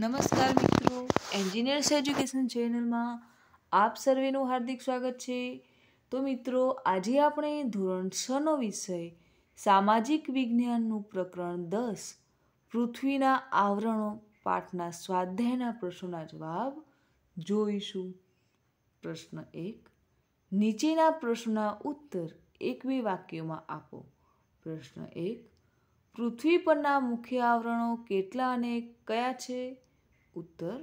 નમસ્કાર મિત્રો engineers education ચેનલમાં આપ સર્વેનું હાર્દિક સ્વાગત છે તો મિત્રો આજે આપણે ધોરણ છનો વિષય સામાજિક વિજ્ઞાનનું પ્રકરણ દસ પૃથ્વીના આવરણો પાઠના સ્વાધ્યાયના પ્રશ્નોના જવાબ જોઈશું પ્રશ્ન એક નીચેના પ્રશ્નના ઉત્તર એક બે વાક્યોમાં આપો પ્રશ્ન એક પૃથ્વી પરના મુખ્ય આવરણો કેટલા અને કયા છે ઉત્તર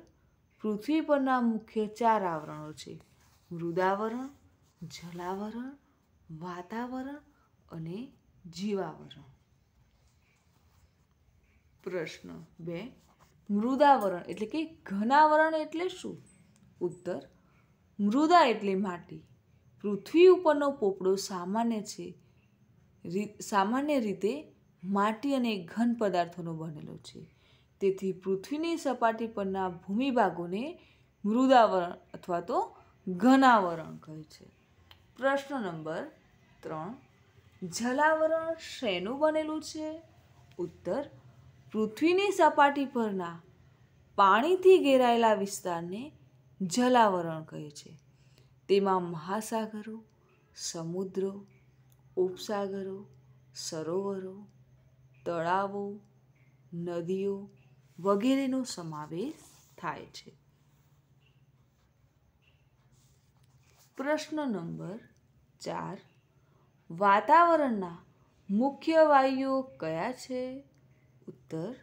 પૃથ્વી પરના મુખ્ય ચાર આવરણો છે મૃદાવરણ જલાવરણ વાતાવરણ અને જીવાવરણ પ્રશ્ન બે મૃદાવરણ એટલે કે ઘનાવરણ એટલે શું ઉત્તર મૃદા એટલે માટી પૃથ્વી ઉપરનો પોપડો સામાન્ય છે સામાન્ય રીતે માટી અને ઘન પદાર્થોનો બનેલો છે તેથી પૃથ્વીની સપાટી પરના ભૂમિભાગોને મૃદાવરણ અથવા તો ઘનાવરણ કહે છે પ્રશ્ન નંબર ત્રણ જલાવરણ શેનું બનેલું છે ઉત્તર પૃથ્વીની સપાટી પરના પાણીથી ઘેરાયેલા વિસ્તારને જલાવરણ કહે છે તેમાં મહાસાગરો સમુદ્રો ઉપસાગરો સરોવરો તળાવો નદીઓ વગેરેનો સમાવેશ થાય છે પ્રશ્ન નંબર ચાર વાતાવરણના મુખ્ય વાયુઓ કયા છે ઉત્તર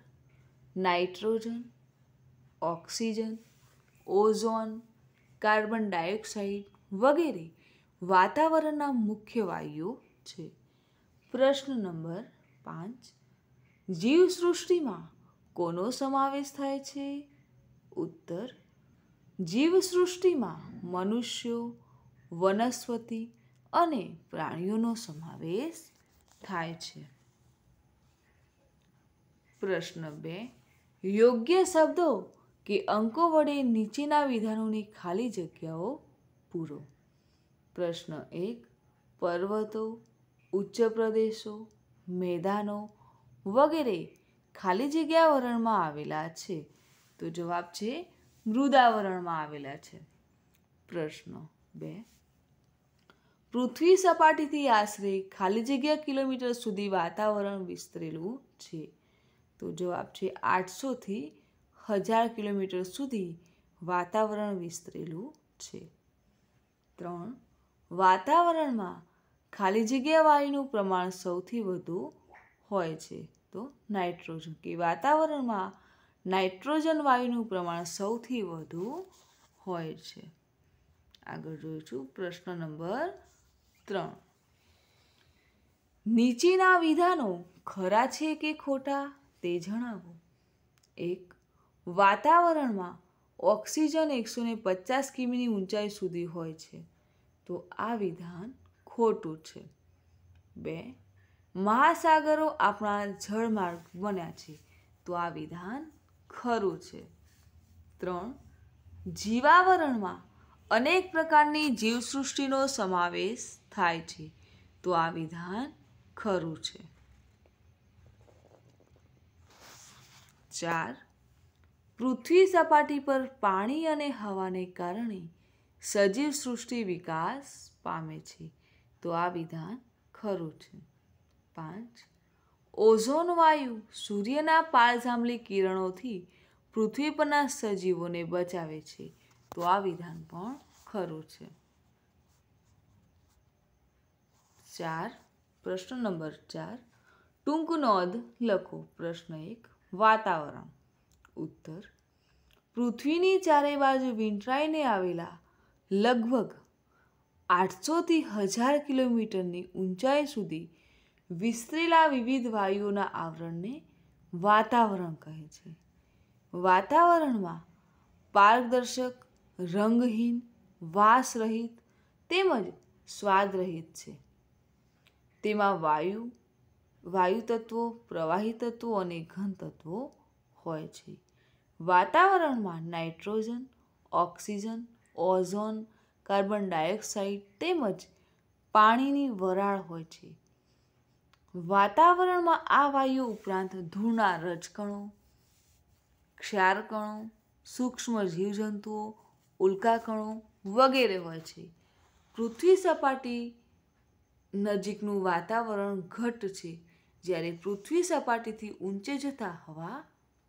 nitrogen oxygen ozone carbon dioxide વગેરે વાતાવરણના મુખ્ય વાયુઓ છે પ્રશ્ન નંબર પાંચ જીવસૃષ્ટિમાં કોનો સમાવેશ થાય છે ઉત્તર જીવસૃષ્ટિમાં મનુષ્યો વનસ્પતિ અને પ્રાણીઓનો સમાવેશ થાય છે પ્રશ્ન બે યોગ્ય શબ્દો કે અંકો વડે નીચેના વિધાનોની ખાલી જગ્યાઓ પૂરો પ્રશ્ન એક પર્વતો ઉચ્ચ પ્રદેશો મેદાનો વગેરે ખાલી જગ્યા વરણમાં આવેલા છે તો જવાબ છે મૃદાવરણમાં આવેલા છે પ્રશ્ન બે પૃથ્વી સપાટીથી આશરે ખાલી જગ્યા કિલોમીટર સુધી વાતાવરણ વિસ્તરેલું છે તો જવાબ છે આઠસોથી હજાર કિલોમીટર સુધી વાતાવરણ વિસ્તરેલું છે ત્રણ વાતાવરણમાં ખાલી જગ્યા વાયુનું પ્રમાણ સૌથી વધુ હોય છે તો નાઇટ્રોજન કે વાતાવરણમાં નાઇટ્રોજન વાયુનું પ્રમાણ સૌથી વધુ હોય છે આગળ છું પ્રશ્ન નંબર ત્રણ નીચેના વિધાનો ખરા છે કે ખોટા તે જણાવો એક વાતાવરણમાં ઓક્સિજન એકસો ને પચાસ કિમીની ઊંચાઈ સુધી હોય છે તો આ વિધાન ખોટું છે બે મહાસાગરો આપણા જળમાર્ગ બન્યા છે તો આ વિધાન ખરું છે ત્રણ જીવાવરણમાં અનેક પ્રકારની જીવસૃષ્ટિનો સમાવેશ થાય છે તો આ વિધાન ખરું છે ચાર પૃથ્વી સપાટી પર પાણી અને હવાને કારણે સજીવ સૃષ્ટિ વિકાસ પામે છે તો આ વિધાન ખરું છે પાંચ ઓઝોન વાયુ સૂર્યના પાળજાંબલી કિરણોથી પૃથ્વી પરના સજીવોને બચાવે છે તો આ વિધાન પણ ખરું છે ચાર પ્રશ્ન નંબર ચાર ટૂંક નોંધ લખો પ્રશ્ન એક વાતાવરણ ઉત્તર પૃથ્વીની ચારે બાજુ વિંટરાઈને આવેલા લગભગ આઠસોથી હજાર કિલોમીટરની ઊંચાઈ સુધી વિસ્તરેલા વિવિધ વાયુઓના આવરણને વાતાવરણ કહે છે વાતાવરણમાં પારદર્શક રંગહીન વાસરહિત તેમજ સ્વાદરહિત છે તેમાં વાયુ વાયુ તત્વો પ્રવાહી તત્વો અને ઘન તત્વો હોય છે વાતાવરણમાં nitrogen oxygen ozone carbon dioxide તેમજ પાણીની વરાળ હોય છે વાતાવરણમાં આ વાયુ ઉપરાંત ધૂળના રજકણો ક્ષારકણો સૂક્ષ્મ જીવજંતુઓ ઉલ્કાકણો વગેરે હોય છે પૃથ્વી સપાટી નજીકનું વાતાવરણ ઘટ છે જ્યારે પૃથ્વી સપાટીથી ઊંચે જતા હવા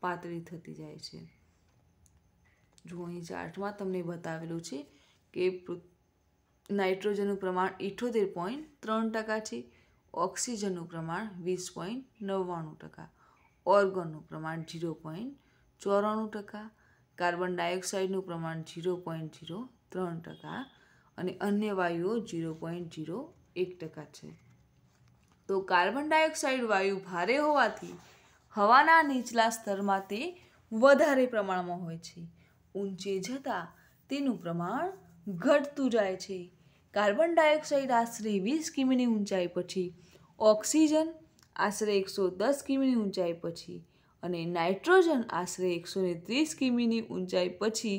પાતળી થતી જાય છે જુઓ અહીં ચાર્ટમાં તમને બતાવેલું છે કે નાઇટ્રોજનનું પ્રમાણ ઇઠોતેર પોઈન્ટ ત્રણ ટકા છે ઓક્સિજનનું પ્રમાણ વીસ પોઈન્ટ નવ્વાણું ટકા ઓર્ગનનું પ્રમાણ ઝીરો પોઈન્ટ ચોરાણું ટકા કાર્બન ડાયોક્સાઇડનું પ્રમાણ ઝીરો પોઈન્ટ ઝીરો ત્રણ ટકા અને અન્ય વાયુઓ ઝીરો પોઈન્ટ ઝીરો એક ટકા છે તો કાર્બન ડાયોક્સાઇડ વાયુ ભારે હોવાથી હવાના નીચલા સ્તરમાં તે વધારે પ્રમાણમાં હોય છે ઊંચે જતાં તેનું પ્રમાણ ઘટતું જાય છે કાર્બન ડાયોક્સાઇડ આશરે વીસ કિમીની ઊંચાઈ પછી ઓક્સિજન આશરે એકસો દસ કિમીની ઊંચાઈ પછી અને નાઇટ્રોજન આશરે એકસો ને ત્રીસ કિમીની ઊંચાઈ પછી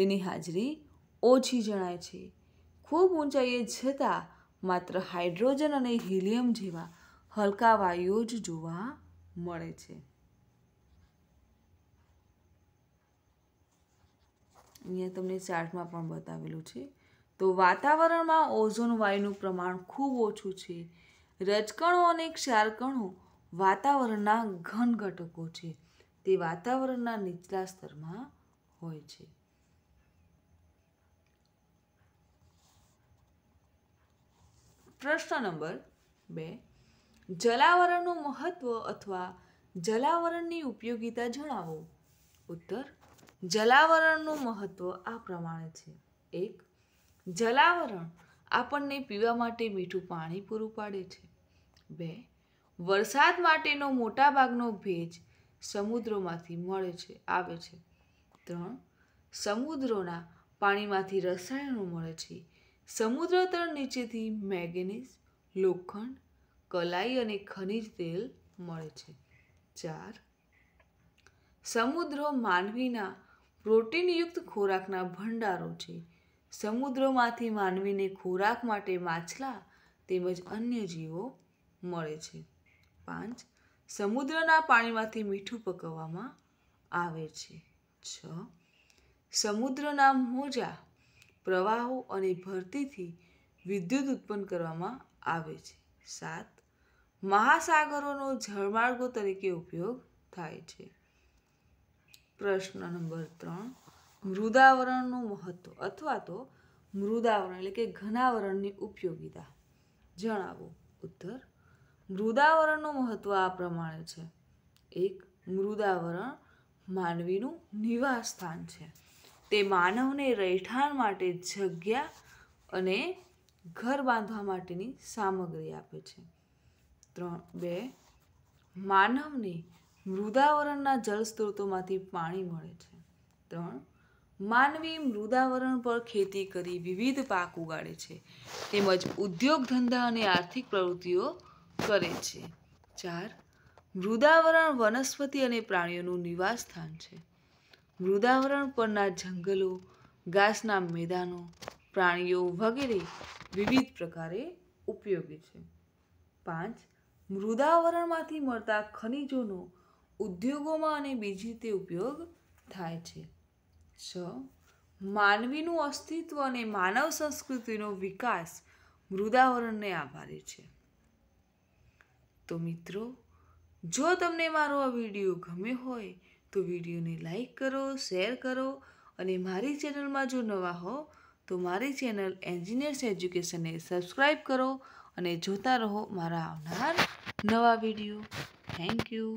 તેની હાજરી ઓછી જણાય છે ખૂબ ઊંચાઈએ છતાં માત્ર હાઇડ્રોજન અને હિલિયમ જેવા હલકા વાયુઓ જ જોવા મળે છે અહીંયા તમને ચાર્ટમાં પણ બતાવેલું છે તો વાતાવરણમાં ઓઝોન વાયુનું પ્રમાણ ખૂબ ઓછું છે રજકણો અને ક્ષારકણો વાતાવરણના ઘન ઘટકો છે તે વાતાવરણના નીચલા સ્તરમાં હોય છે પ્રશ્ન નંબર બે જલાવરણનું મહત્વ અથવા જલાવરણની ઉપયોગિતા જણાવો ઉત્તર જલાવરણનું મહત્વ આ પ્રમાણે છે એક જલાવરણ આપણને પીવા માટે મીઠું પાણી પૂરું પાડે છે બે વરસાદ માટેનો મોટાભાગનો ભેજ સમુદ્રોમાંથી મળે છે આવે છે ત્રણ સમુદ્રોના પાણીમાંથી રસાયણો મળે છે સમુદ્ર તળ નીચેથી મેંગેનીઝ લોખંડ કલાઈ અને ખનિજ તેલ મળે છે ચાર સમુદ્રો માનવીના પ્રોટીનયુક્ત ખોરાકના ભંડારો છે સમુદ્રમાંથી માનવીને ખોરાક માટે માછલા તેમજ અન્ય જીવો મળે છે પાંચ સમુદ્રના પાણીમાંથી મીઠું પકવવામાં આવે છે છ સમુદ્રના મોજા પ્રવાહો અને ભરતીથી વિદ્યુત ઉત્પન્ન કરવામાં આવે છે સાત મહાસાગરોનો જળમાર્ગો તરીકે ઉપયોગ થાય છે પ્રશ્ન નંબર ત્રણ મૃદાવરણનું મહત્વ અથવા તો મૃદાવરણ એટલે કે ઘનાવરણની ઉપયોગિતા જણાવો ઉત્તર મૃદાવરણનું મહત્વ આ પ્રમાણે છે એક મૃદાવરણ માનવીનું નિવાસ સ્થાન છે તે માનવને રહેઠાણ માટે જગ્યા અને ઘર બાંધવા માટેની સામગ્રી આપે છે ત્રણ બે માનવને મૃદાવરણના જળ સ્ત્રોતોમાંથી પાણી મળે છે ત્રણ માનવી મૃદાવરણ પર ખેતી કરી વિવિધ પાક ઉગાડે છે તેમજ ઉદ્યોગ ધંધા અને આર્થિક પ્રવૃત્તિઓ કરે છે ચાર મૃદાવરણ વનસ્પતિ અને પ્રાણીઓનું નિવાસસ્થાન છે મૃદાવરણ પરના જંગલો ઘાસના મેદાનો પ્રાણીઓ વગેરે વિવિધ પ્રકારે ઉપયોગી છે પાંચ મૃદાવરણમાંથી મળતા ખનિજોનો ઉદ્યોગોમાં અને બીજી રીતે ઉપયોગ થાય છે છ માનવીનું અસ્તિત્વ અને માનવ સંસ્કૃતિનો વિકાસ મૃદાવરણને આભારી છે તો મિત્રો જો તમને મારો આ વિડીયો ગમ્યો હોય તો વિડીયોને લાઈક કરો શેર કરો અને મારી ચેનલમાં જો નવા હો તો મારી ચેનલ એન્જિનિયર્સ એજ્યુકેશનને સબસ્ક્રાઈબ કરો અને જોતા રહો મારા આવનાર નવા વિડીયો થેન્ક યુ